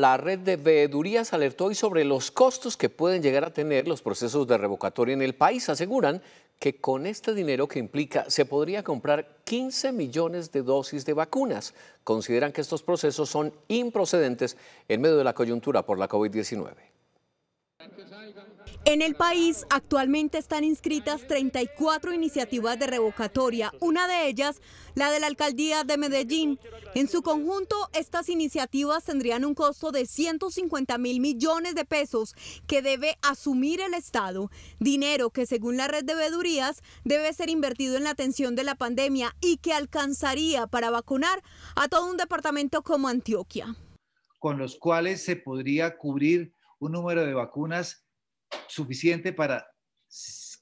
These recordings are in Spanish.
la red de veedurías alertó hoy sobre los costos que pueden llegar a tener los procesos de revocatoria en el país. Aseguran que con este dinero que implica se podría comprar 15 millones de dosis de vacunas. Consideran que estos procesos son improcedentes en medio de la coyuntura por la COVID-19. En el país actualmente están inscritas 34 iniciativas de revocatoria, una de ellas la de la alcaldía de Medellín. En su conjunto, estas iniciativas tendrían un costo de 150 mil millones de pesos que debe asumir el Estado, dinero que según la red de vedurías debe ser invertido en la atención de la pandemia y que alcanzaría para vacunar a todo un departamento como Antioquia. Con los cuales se podría cubrir un número de vacunas suficiente para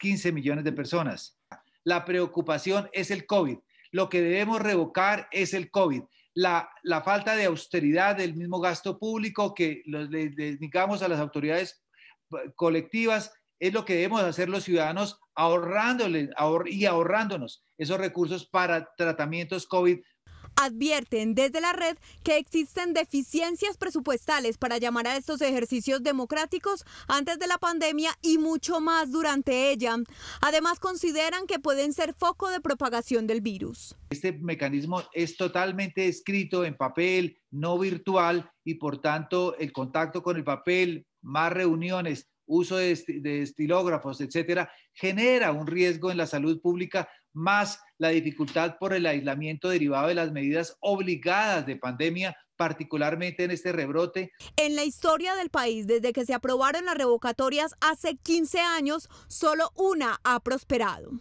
15 millones de personas. La preocupación es el COVID. Lo que debemos revocar es el COVID. La, la falta de austeridad del mismo gasto público que le dedicamos a las autoridades colectivas es lo que debemos hacer los ciudadanos ahorrándole y ahorrándonos esos recursos para tratamientos COVID Advierten desde la red que existen deficiencias presupuestales para llamar a estos ejercicios democráticos antes de la pandemia y mucho más durante ella. Además, consideran que pueden ser foco de propagación del virus. Este mecanismo es totalmente escrito en papel, no virtual, y por tanto el contacto con el papel, más reuniones, uso de, estilógrafos, etcétera, genera un riesgo en la salud pública más la dificultad por el aislamiento derivado de las medidas obligadas de pandemia particularmente en este rebrote. En la historia del país, desde que se aprobaron las revocatorias hace 15 años, solo una ha prosperado.